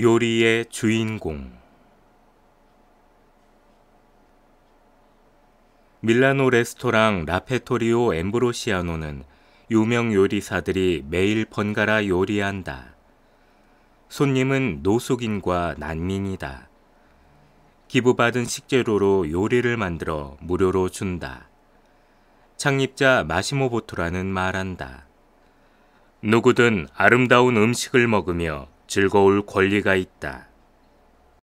요리의 주인공 밀라노 레스토랑 라페토리오 엠브로시아노는 유명 요리사들이 매일 번갈아 요리한다. 손님은 노숙인과 난민이다. 기부받은 식재료로 요리를 만들어 무료로 준다. 창립자 마시모 보토라는 말한다. 누구든 아름다운 음식을 먹으며 즐거울 권리가 있다.